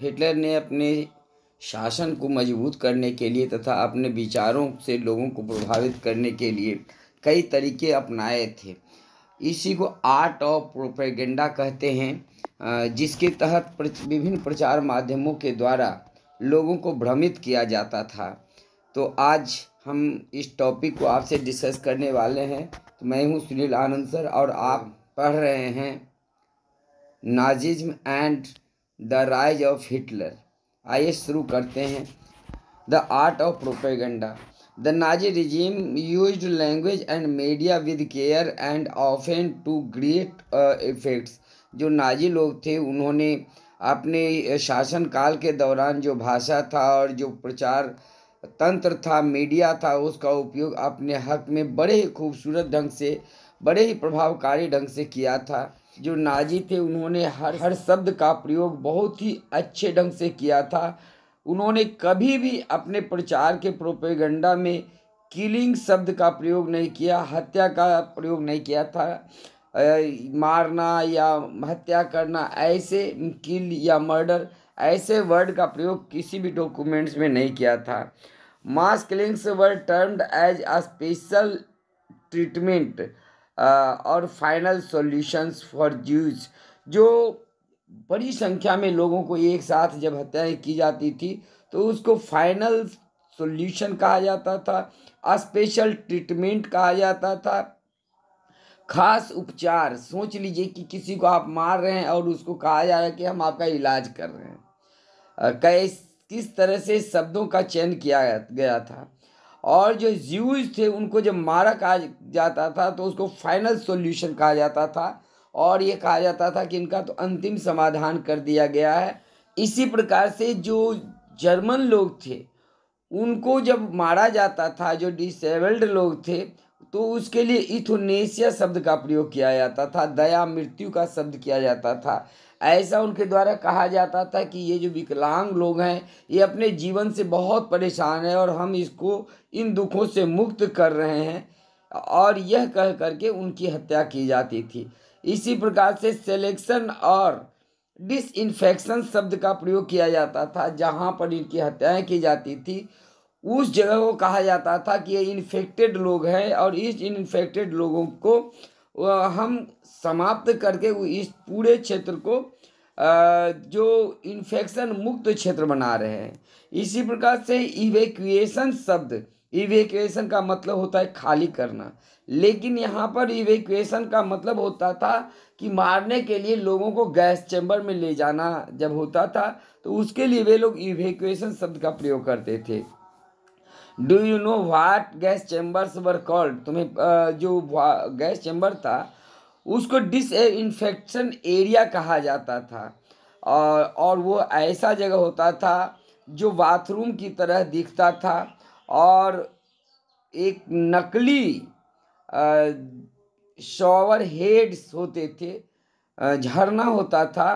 Hitler ने अपने शासन को मजबूत करने के लिए तथा अपने विचारों से लोगों को प्रभावित करने के लिए कई तरीके अपनाए थे इसी को आर्ट ऑफ प्रोपेगेंडा कहते हैं जिसके तहत विभिन्न प्रचार माध्यमों के द्वारा लोगों को भ्रमित किया जाता था तो आज हम इस टॉपिक को आपसे डिस्कस करने वाले हैं तो मैं हूं सुनील आनंद सर और आप पढ़ रहे हैं Nazism and the rise of Hitler आइए शुरू करते हैं the art of propaganda the Nazi regime use language and media with care and often to great effects जो नाजी लोग थे उन्होंने अपने शासनकाल के दौरान जो भाषा था और जो प्रचार तंत्र था मीडिया था उसका उपयोग अपने हक में बड़े ही खूबसूरत ढंग से बड़े ही प्रभावकारी ढंग से किया था जो नाजी थे उन्होंने हर हर शब्द का प्रयोग बहुत ही अच्छे ढंग से किया था उन्होंने कभी भी अपने प्रचार के प्रोपेगंडा में किलिंग शब्द का प्रयोग नहीं किया हत्या का प्रयोग नहीं किया था मारना या हत्या करना ऐसे किल या मर्डर ऐसे वर्ड का प्रयोग किसी भी डॉक्यूमेंट्स में नहीं किया था mass killings word termed as a special treatment और फाइनल सॉल्यूशंस फॉर जूज जो बड़ी संख्या में लोगों को एक साथ जब हत्याएं की जाती थी तो उसको फाइनल सॉल्यूशन कहा जाता था स्पेशल ट्रीटमेंट कहा जाता था खास उपचार सोच लीजिए कि किसी को आप मार रहे हैं और उसको कहा जा रहा है कि हम आपका इलाज कर रहे हैं कैस किस तरह से शब्दों का चयन किया गया था और जो ज्यूज थे उनको जब मारा कहा जाता था तो उसको फाइनल सॉल्यूशन कहा जाता था और ये कहा जाता था कि इनका तो अंतिम समाधान कर दिया गया है इसी प्रकार से जो जर्मन लोग थे उनको जब मारा जाता था जो डिसेबल्ड लोग थे तो उसके लिए इथोनेशिया शब्द का प्रयोग किया जाता था दया मृत्यु का शब्द किया जाता था ऐसा उनके द्वारा कहा जाता था कि ये जो विकलांग लोग हैं ये अपने जीवन से बहुत परेशान है और हम इसको इन दुखों से मुक्त कर रहे हैं और यह कह करके उनकी हत्या की जाती थी इसी प्रकार से सेलेक्शन और डिसइंफेक्शन शब्द का प्रयोग किया जाता था जहाँ पर इनकी हत्याएं की जाती थी उस जगह को कहा जाता था कि ये इन्फेक्टेड लोग हैं और इस इन्फेक्टेड लोगों को हम समाप्त करके इस पूरे क्षेत्र को जो इन्फेक्शन मुक्त क्षेत्र बना रहे हैं इसी प्रकार से इवेक्युएसन शब्द इवेक्युएसन का मतलब होता है खाली करना लेकिन यहाँ पर इवेक्युएसन का मतलब होता था कि मारने के लिए लोगों को गैस चैम्बर में ले जाना जब होता था तो उसके लिए वे लोग इवेक्युएसन शब्द का प्रयोग करते थे do you know what gas chambers were called तुम्हें जो गैस चैम्बर था उसको डिस इन्फेक्शन एरिया कहा जाता था और और वो ऐसा जगह होता था जो बाथरूम की तरह दिखता था और एक नकली शॉवर हेड्स होते थे झरना होता था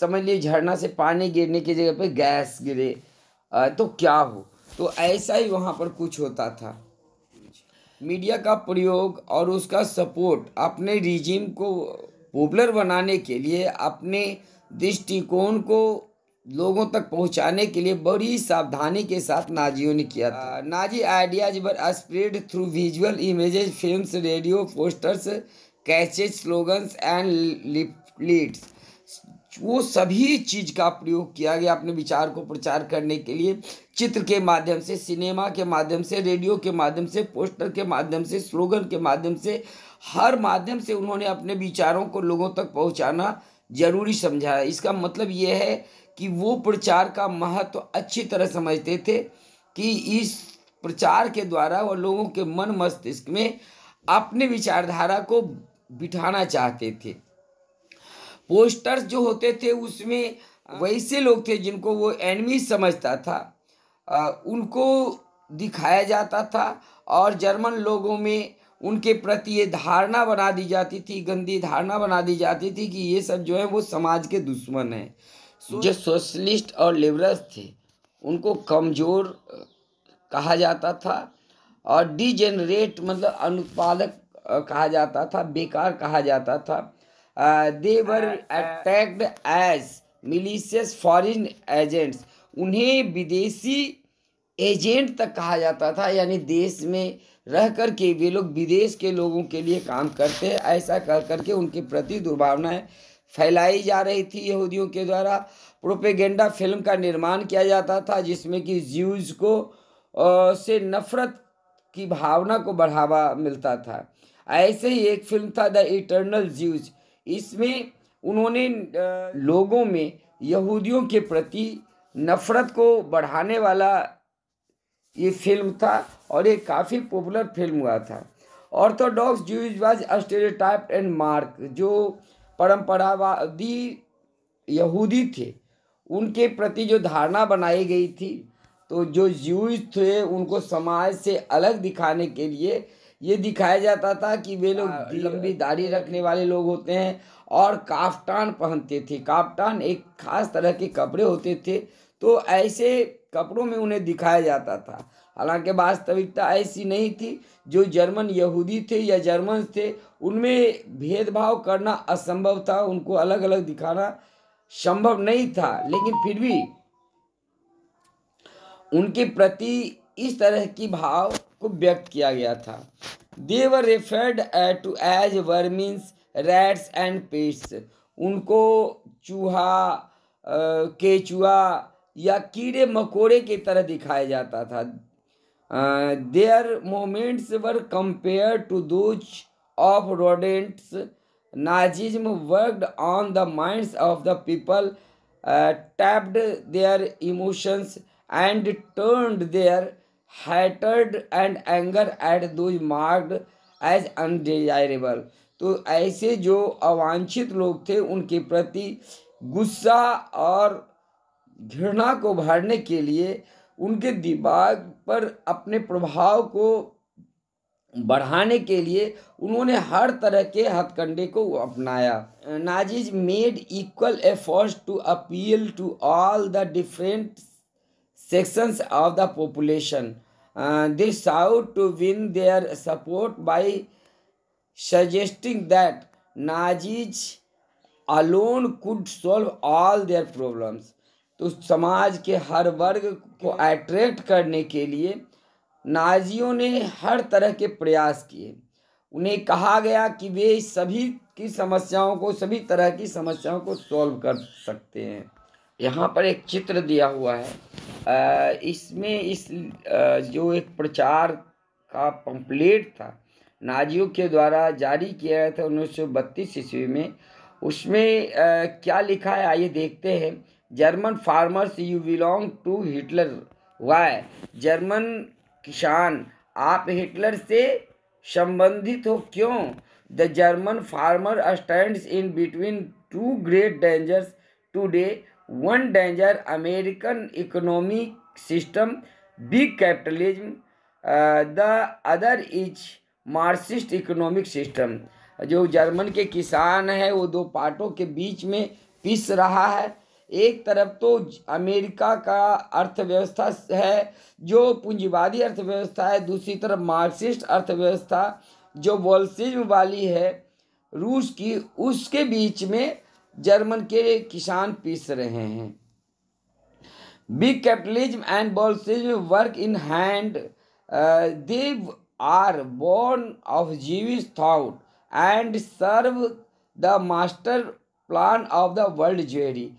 समझ लिए झरना से पानी गिरने की जगह पे गैस गिरे आ, तो क्या हो तो ऐसा ही वहाँ पर कुछ होता था मीडिया का प्रयोग और उसका सपोर्ट अपने रिजिम को पॉपुलर बनाने के लिए अपने दृष्टिकोण को लोगों तक पहुंचाने के लिए बड़ी सावधानी के साथ नाजियों ने किया था Nazi ideas were spread through visual images films radio posters catches slogans and leaflets वो सभी चीज़ का प्रयोग किया गया अपने विचार को प्रचार करने के लिए चित्र के माध्यम से सिनेमा के माध्यम से रेडियो के माध्यम से पोस्टर के माध्यम से स्लोगन के माध्यम से हर माध्यम से उन्होंने अपने विचारों को लोगों तक पहुंचाना जरूरी समझा है इसका मतलब ये है कि वो प्रचार का महत्व तो अच्छी तरह समझते थे कि इस प्रचार के द्वारा वह लोगों के मन मस्तिष्क में अपने विचारधारा को बिठाना चाहते थे पोस्टर्स जो होते थे उसमें हाँ। वैसे लोग थे जिनको वो एनमी समझता था आ, उनको दिखाया जाता था और जर्मन लोगों में उनके प्रति ये धारणा बना दी जाती थी गंदी धारणा बना दी जाती थी कि ये सब जो है वो समाज के दुश्मन हैं जो सोशलिस्ट और लिबरल्स थे उनको कमज़ोर कहा जाता था और डिजेनरेट मतलब अनुत्पादक कहा जाता था बेकार कहा जाता था they were attacked as malicious foreign agents उन्हें विदेशी एजेंट तक कहा जाता था यानी देश में रह कर के वे लोग विदेश के लोगों के लिए काम करते हैं ऐसा कर करके उनके प्रति दुर्भावनाएँ फैलाई जा रही थी यहूदियों के द्वारा प्रोपेगेंडा फिल्म का निर्माण किया जाता था जिसमें कि ज्यूज को से नफरत की भावना को बढ़ावा मिलता था ऐसे ही एक फिल्म था द इटर्नल ज्यूज इसमें उन्होंने लोगों में यहूदियों के प्रति नफ़रत को बढ़ाने वाला ये फिल्म था और ये काफ़ी पॉपुलर फिल्म हुआ था orthodox Jews was and mark जो परंपरावादी यहूदी थे उनके प्रति जो धारणा बनाई गई थी तो जो ज्यूज थे उनको समाज से अलग दिखाने के लिए ये दिखाया जाता था कि वे लोग हाँ, लंबी दाढ़ी रखने वाले लोग होते हैं और काफ्टान पहनते थे काफ्टान एक खास तरह के कपड़े होते थे तो ऐसे कपड़ों में उन्हें दिखाया जाता था हालांकि वास्तविकता ऐसी नहीं थी जो जर्मन यहूदी थे या जर्मन थे उनमें भेदभाव करना असंभव था उनको अलग अलग दिखाना संभव नहीं था लेकिन फिर भी उनके प्रति इस तरह की भाव को व्यक्त किया गया था they were referred to as vermins rats and pests उनको चूहा केचुआ या कीड़े मकोड़े की तरह दिखाया जाता था their moments were compare to those of rodents Nazism worked on the minds of the people tapped their emotions and turned their hatred and anger at those marked as undesirable तो ऐसे जो अवांछित लोग थे उनके प्रति गुस्सा और घृणा को भरने के लिए उनके दिमाग पर अपने प्रभाव को बढ़ाने के लिए उन्होंने हर तरह के हथकंडे को अपनाया Nazis made equal efforts to appeal to all the different sections of the population. Uh, they sought to win their support by suggesting that Nazis alone could solve all their problems. तो समाज के हर वर्ग को attract करने के लिए नाजियों ने हर तरह के प्रयास किए उन्हें कहा गया कि वे सभी की समस्याओं को सभी तरह की समस्याओं को सॉल्व कर सकते हैं यहाँ पर एक चित्र दिया हुआ है इसमें इस जो एक प्रचार का पंपलेट था नाजियों के द्वारा जारी किया गया था उन्नीस सौ बत्तीस ईस्वी में उसमें क्या लिखा है आइए देखते हैं German farmers you belong to Hitler why German किसान आप हिटलर से संबंधित हो क्यों the German farmer stand in between two great dangers today one danger American economic system big capitalism the other is Marxist economic system जो German के किसान है वो दो पार्टों के बीच में पिस रहा है एक तरफ तो अमेरिका का अर्थव्यवस्था है जो पूंजीवादी अर्थव्यवस्था है दूसरी तरफ मार्क्सिस्ट अर्थव्यवस्था जो बोल्सिज्म वाली है रूस की उसके बीच में जर्मन के किसान पीस रहे हैं big capitalism and Bolshevism work in hand they are born of Jewish thought and serve the master plan of the world Jewry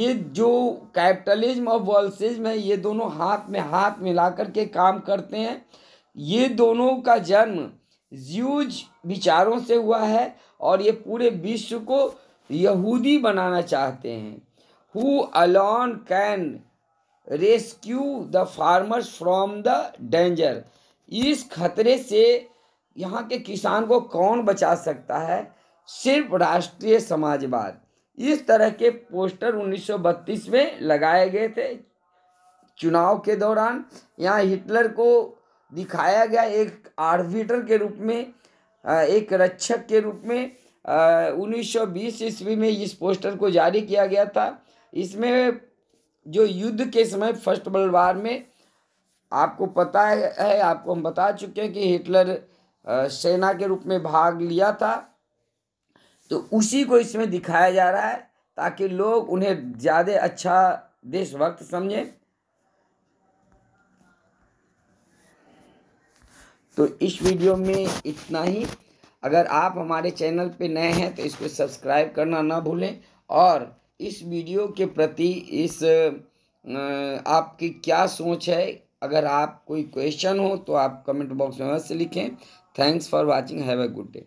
ये जो कैपिटलिज्म और बॉल्सिज्म है ये दोनों हाथ में हाथ मिला कर के काम करते हैं ये दोनों का जन्म ज्यूज विचारों से हुआ है और ये पूरे विश्व को यहूदी बनाना चाहते हैं who alone can rescue the farmers from the danger इस खतरे से यहाँ के किसान को कौन बचा सकता है सिर्फ राष्ट्रीय समाजवाद इस तरह के पोस्टर 1932 में लगाए गए थे चुनाव के दौरान यहाँ हिटलर को दिखाया गया एक आर्बिटर के रूप में एक रक्षक के रूप में 1920 ईस्वी में इस पोस्टर को जारी किया गया था इसमें जो युद्ध के समय फर्स्ट वर्ल्ड वार में आपको पता है आपको हम बता चुके हैं कि हिटलर सेना के रूप में भाग लिया था तो उसी को इसमें दिखाया जा रहा है ताकि लोग उन्हें ज़्यादा अच्छा देशभक्त समझें तो इस वीडियो में इतना ही अगर आप हमारे चैनल पे नए हैं तो इसको सब्सक्राइब करना ना भूलें और इस वीडियो के प्रति इस आपकी क्या सोच है अगर आप कोई क्वेश्चन हो तो आप कमेंट बॉक्स में अवश्य लिखें thanks for watching have a good day